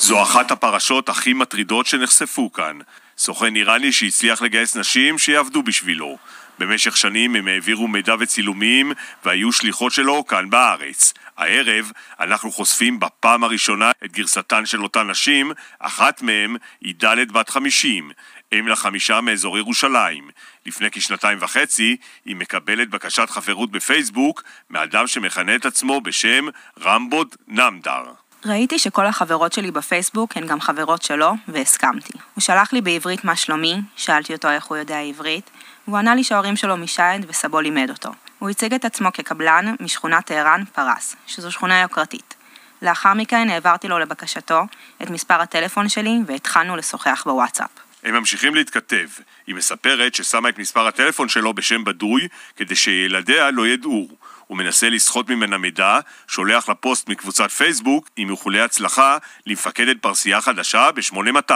זו אחת הפרשות הכי מטרידות שנחשפו כאן. סוכן איראני שהצליח לגייס נשים שיעבדו בשבילו. במשך שנים הם העבירו מידע וצילומים והיו שליחות שלו כאן בארץ. הערב אנחנו חושפים בפעם הראשונה את גרסתן של אותן נשים, אחת מהן היא ד' בת 50, אם לחמישה מאזור ירושלים. לפני כשנתיים וחצי היא מקבלת בקשת חברות בפייסבוק מאדם שמכנה את עצמו בשם רמבוד נמדר. ראיתי שכל החברות שלי בפייסבוק הן גם חברות שלו, והסכמתי. הוא שלח לי בעברית מה שלומי, שאלתי אותו איך הוא יודע עברית, והוא ענה לי שההורים שלו משייד וסבו לימד אותו. הוא הציג את עצמו כקבלן משכונת טהרן, פרס, שזו שכונה יוקרתית. לאחר מכן העברתי לו לבקשתו את מספר הטלפון שלי והתחלנו לשוחח בוואטסאפ. הם ממשיכים להתכתב. היא מספרת ששמה את מספר הטלפון שלו בשם בדוי, כדי שילדיה לא ידעו. ומנסה לסחוט ממנה מידע, שולח לה פוסט מקבוצת פייסבוק עם איחולי הצלחה למפקדת פרסייה חדשה ב-8200.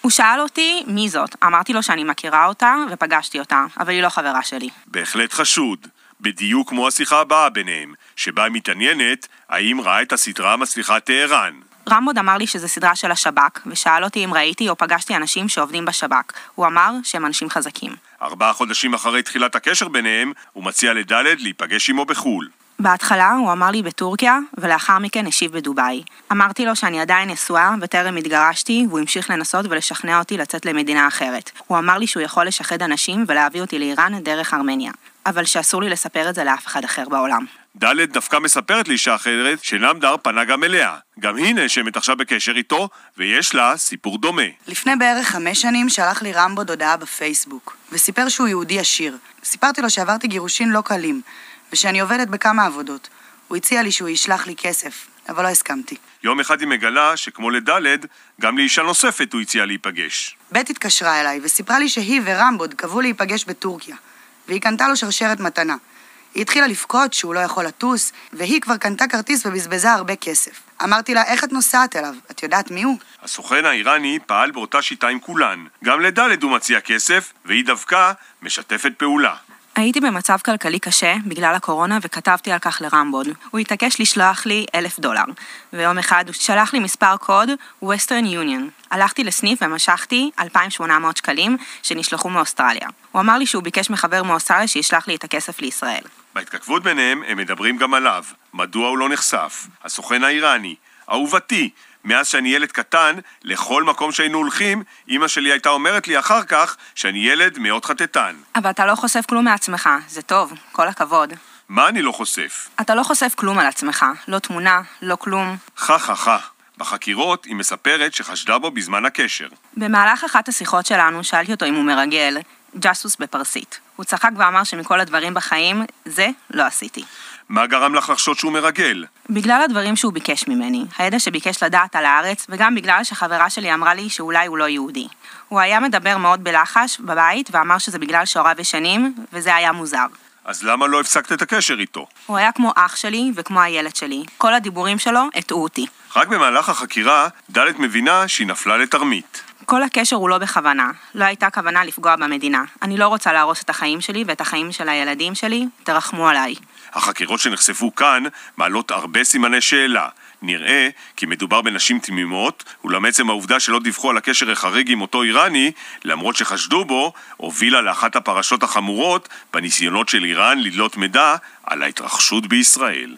הוא שאל אותי מי זאת, אמרתי לו שאני מכירה אותה ופגשתי אותה, אבל היא לא חברה שלי. בהחלט חשוד. בדיוק כמו השיחה הבאה ביניהם, שבה היא מתעניינת האם ראה את הסדרה המצליחה טהרן. רמבוד אמר לי שזו סדרה של השב"כ, ושאל אותי אם ראיתי או פגשתי אנשים שעובדים בשב"כ. הוא אמר שהם אנשים חזקים. ארבעה חודשים אחרי תחילת הקשר ביניהם, הוא מציע לדלת להיפגש עמו בחו"ל. בהתחלה הוא אמר לי בטורקיה, ולאחר מכן השיב בדובאי. אמרתי לו שאני עדיין נשואה, וטרם התגרשתי, והוא המשיך לנסות ולשכנע אותי לצאת למדינה אחרת. הוא אמר לי שהוא יכול לשחד אנשים ולהביא אותי לאיראן דרך ארמניה. אבל שאסור לי לספר את זה לאף אחד אחר בעולם. ד' דווקא מספרת לאישה אחרת שנמדר פנה גם אליה. גם היא נאשמת עכשיו בקשר איתו, ויש לה סיפור דומה. לפני בערך חמש שנים שלח לי רמבוד הודעה בפייסבוק, וסיפר שהוא יהודי עשיר. סיפרתי לו שעברתי גירושין לא קלים, ושאני עובדת בכמה עבודות. הוא הציע לי שהוא ישלח לי כסף, אבל לא הסכמתי. יום אחד היא מגלה שכמו לד', גם לאישה נוספת הוא הציע להיפגש. ב' התקשרה אליי וסיפרה לי שהיא ורמבוד קבעו להיפגש בטורקיה, והיא קנתה לו שרשרת מתנה. היא התחילה לבכות שהוא לא יכול לטוס, והיא כבר קנתה כרטיס ובזבזה הרבה כסף. אמרתי לה, איך את נוסעת אליו? את יודעת מי הוא? הסוכן האיראני פעל באותה שיטה עם כולן. גם לדלת הוא מציע כסף, והיא דווקא משתפת פעולה. הייתי במצב כלכלי קשה בגלל הקורונה וכתבתי על כך לרמבוד. הוא התעקש לשלוח לי אלף דולר, ויום אחד הוא שלח לי מספר קוד Western Union. הלכתי לסניף ומשכתי 2,800 שקלים שנשלחו מאוסטרליה. הוא אמר לי שהוא ביקש מחבר מאוסטרליה שישלח לי את הכסף לישראל. בהתכתבות ביניהם הם מדברים גם עליו, מדוע הוא לא נחשף, הסוכן האיראני, אהובתי, מאז שאני ילד קטן, לכל מקום שהיינו הולכים, אימא שלי הייתה אומרת לי אחר כך שאני ילד מאוד חטטן. אבל אתה לא חושף כלום מעצמך, זה טוב, כל הכבוד. מה אני לא חושף? אתה לא חושף כלום על עצמך, לא תמונה, לא כלום. חה חה חה. בחקירות היא מספרת שחשדה בו בזמן הקשר. במהלך אחת השיחות שלנו שאלתי אותו אם הוא מרגל, ג'סוס בפרסית. הוא צחק ואמר שמכל הדברים בחיים, זה לא עשיתי. מה גרם לך לחשוד שהוא מרגל? בגלל הדברים שהוא ביקש ממני, הידע שביקש לדעת על הארץ, וגם בגלל שחברה שלי אמרה לי שאולי הוא לא יהודי. הוא היה מדבר מאוד בלחש בבית, ואמר שזה בגלל שהוריו ישנים, וזה היה מוזר. אז למה לא הפסקת את הקשר איתו? הוא היה כמו אח שלי וכמו הילד שלי. כל הדיבורים שלו הטעו אותי. רק במהלך החקירה, ד' מבינה שהיא נפלה לתרמית. כל הקשר הוא לא בכוונה, לא הייתה כוונה לפגוע במדינה. אני לא רוצה להרוס את החיים שלי ואת החיים של הילדים שלי, תרחמו עליי. החקירות שנחשפו כאן מעלות הרבה סימני שאלה. נראה כי מדובר בנשים תמימות, אולם עצם העובדה שלא דיווחו על הקשר החריג עם אותו איראני, למרות שחשדו בו, הובילה לאחת הפרשות החמורות בניסיונות של איראן לדלות מידע על ההתרחשות בישראל.